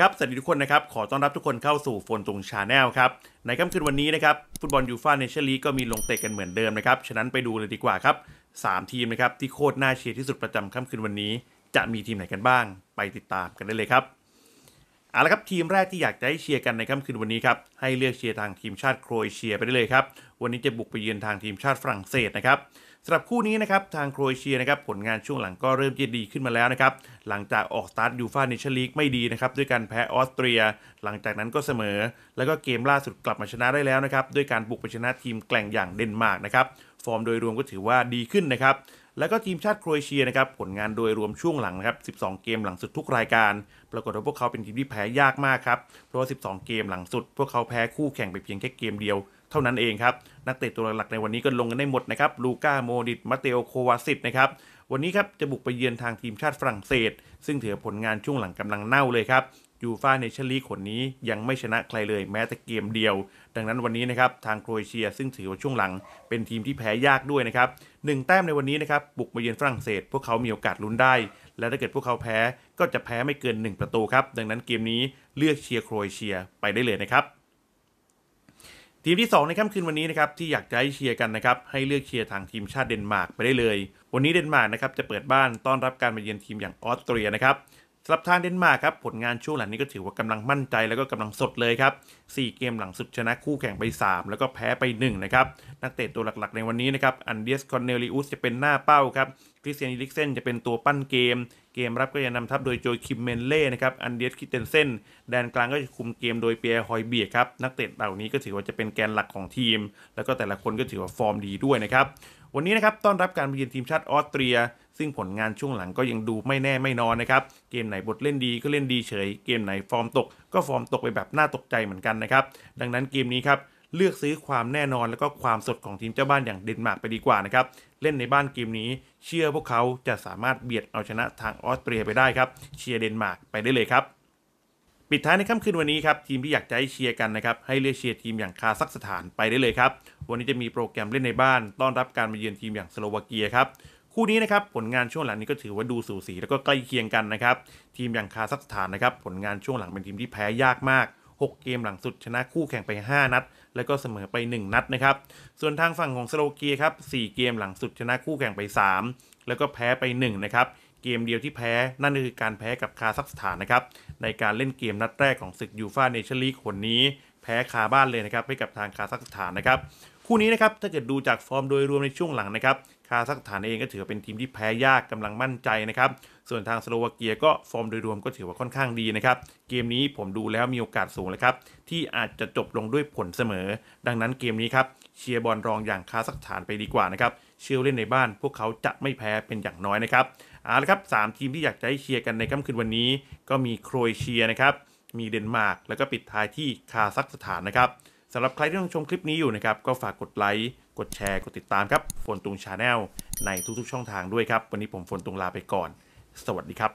ครับสวัสดีทุกคนนะครับ ขอต้อนรับทุกคนเข้าสู่โฟนตรงชาแนลครับ ในค่ำคืนวันนี้นะครับ ฟุตบอลยูฟ่าเนชั่นลีกก็มีลงเตะกันเหมือนเดิมนะครับ ฉะนั้นไปดูเลยดีกว่าครับ 3 ทีมนะครับ ที่โคตรน่าเชียร์ที่สุดประจำค่ำคืนวันนี้ จะมีทีมไหนกันบ้าง ไปติดตามกันได้เลยครับเอาละครับ ทีมแรกที่อยากจะให้เชียร์กันในค่ำคืนวันนี้ครับให้เลือกเชียร์ทางทีมชาติโครเอเชียไปได้เลยครับวันนี้จะบุกไปเยือนทางทีมชาติฝรั่งเศสนะครับสำหรับคู่นี้นะครับทางโครเอเชียนะครับผลงานช่วงหลังก็เริ่มจะดีขึ้นมาแล้วนะครับหลังจากออกสตาร์ทยูฟ่าเนชั่นลีกไม่ดีนะครับ ด้วยการแพ้ออสเตรีย หลังจากนั้นก็เสมอ แล้วก็เกมล่าสุดกลับมาชนะได้แล้วนะครับด้วยการบุกไปชนะทีมแกล่งอย่างเดนมาร์กนะครับฟอร์มโดยรวมก็ถือว่าดีขึ้นนะครับแล้วก็ทีมชาติโครเอเชียนะครับผลงานโดยรวมช่วงหลังนะครับ 12 เกมหลังสุดทุกรายการ ปรากฏว่าพวกเขาเป็นทีมที่แพ้ยากมากครับ เพราะว่า 12 เกมหลังสุด พวกเขาแพ้คู่แข่งไปเพียงแค่เกมเดียวเท่านั้นเองครับ นักเตะตัวหลักในวันนี้ก็ลงกันได้หมดนะครับ ลูก้าโมดิตมาเตโอ โควาซิตนะครับ วันนี้ครับจะบุกไปเยือนทางทีมชาติฝรั่งเศส ซึ่งถือผลงานช่วงหลังกำลังเน่าเลยครับยูฟาเนชั่นลีกคนนี้ยังไม่ชนะใครเลย แม้แต่เกมเดียว ดังนั้นวันนี้นะครับทางโครเอเชียซึ่งถือว่าช่วงหลัง เป็นทีมที่แพ้ยากด้วยนะครับหนึ่งแต้มในวันนี้นะครับบุกมาเยือนฝรั่งเศส พวกเขามีโอกาสลุ้นได้และถ้าเกิดพวกเขาแพ้ก็จะแพ้ไม่เกิน 1 ประตูครับดังนั้นเกมนี้เลือกเชียร์โครเอเชียไปได้เลยนะครับ ทีมที่ 2 ในค่ำคืนวันนี้นะครับที่อยากจะให้เชียร์กันนะครับให้เลือกเชียร์ทางทีมชาติเดนมาร์กไปได้เลยวันนี้เดนมาร์กนะครับจะเปิดบ้านต้อนรับการมาเยือนทีมอย่างออสเตรียนะครับสำหรับทางเดนมาร์กครับ ผลงานช่วงหลังนี้ก็ถือว่ากำลังมั่นใจแล้วก็กำลังสดเลยครับ 4 เกมหลังสุดชนะคู่แข่งไป 3 แล้วก็แพ้ไป 1 นะครับ นักเตะตัวหลักๆ ในวันนี้นะครับอันเดียสคอนเนลิอุสจะเป็นหน้าเป้าครับคริสเตียนอลิกเซนจะเป็นตัวปั้นเกม เกมรับก็จะนำทัพโดยโจยคิมเมนเล่นะครับอันเดียสคิเตนเซนแดนกลางก็จะคุมเกมโดยเปียร์ฮอยเบียครับนักเตะเหล่านี้ก็ถือว่าจะเป็นแกนหลักของทีม แล้วก็แต่ละคนก็ถือว่าฟอร์มดีด้วยนะครับวันนี้นะครับต้อนรับการเยือนทีมชาติออสเตรียซึ่งผลงานช่วงหลังก็ยังดูไม่แน่ไม่นอนนะครับ เกมไหนบทเล่นดีก็เล่นดีเฉย เกมไหนฟอร์มตกก็ฟอร์มตกไปแบบน่าตกใจเหมือนกันนะครับ ดังนั้นเกมนี้ครับเลือกซื้อความแน่นอน แล้วก็ความสดของทีมเจ้าบ้านอย่างเดนมาร์กไปดีกว่านะครับ เล่นในบ้านเกมนี้ เชื่อพวกเขาจะสามารถเบียดเอาชนะทางออสเตรีย ไปได้ครับเชียร์เดนมาร์กไปได้เลยครับ ปิดท้ายในค่ำคืนวันนี้ครับทีมที่อยากจะให้เชียร์กันนะครับให้เลือกเชียร์ทีมอย่างคาซัคสถานไปได้เลยครับ วันนี้จะมีโปรแกรมเล่นในบ้านต้อนรับการมาเยือนทีมอย่างสโลวาเกียครับคู่นี้นะครับผลงานช่วงหลังนี้ก็ถือว่าดูสูสีแล้วก็ใกล้เคียงกันนะครับทีมอย่างคาซัคสถานนะครับผลงานช่วงหลังเป็นทีมที่แพ้ยากมาก 6 เกมหลังสุดชนะคู่แข่งไป 5 นัด แล้วก็เสมอไป 1 นัดนะครับส่วนทางฝั่งของสโลเกียครับ4เกมหลังสุดชนะคู่แข่งไป 3 แล้วก็แพ้ไป1นะครับเกมเดียวที่แพ้นั่นคือการแพ้กับคาซัคสถานนะครับในการเล่นเกมนัดแรกของศึกยูฟาเนชั่นลีกคนนี้แพ้คาบ้านเลยนะครับให้กับทางคาซัคสถานนะครับคู่นี้นะครับถ้าเกิดดูจากฟอร์มโดยรวมในช่วงหลังนะครับคาซัคสถานเองก็ถือเป็นทีมที่แพ้ยากกำลังมั่นใจนะครับ ส่วนทางสโลวาเกียก็ฟอร์มโดยรวมก็ถือว่าค่อนข้างดีนะครับ เกมนี้ผมดูแล้วมีโอกาสสูงเลยครับ ที่อาจจะจบลงด้วยผลเสมอ ดังนั้นเกมนี้ครับเชียร์บอลรองอย่างคาซัคสถานไปดีกว่านะครับเชื่อเล่นในบ้านพวกเขาจะไม่แพ้เป็นอย่างน้อยนะครับเอาละครับ3ทีมที่อยากจะให้เชียร์กันในค่ำคืนวันนี้ ก็มีโครเอเชียนะครับมีเดนมาร์กแล้วก็ปิดท้ายที่คาซัคสถานนะครับสำหรับใครที่งชมคลิปนี้อยู่นะครับ ก็ฝากกดไลค์ กดแชร์ กดติดตามครับ ฝนตุงชาแนล ในทุกๆช่องทางด้วยครับ วันนี้ผมฝนตุงลาไปก่อน สวัสดีครับ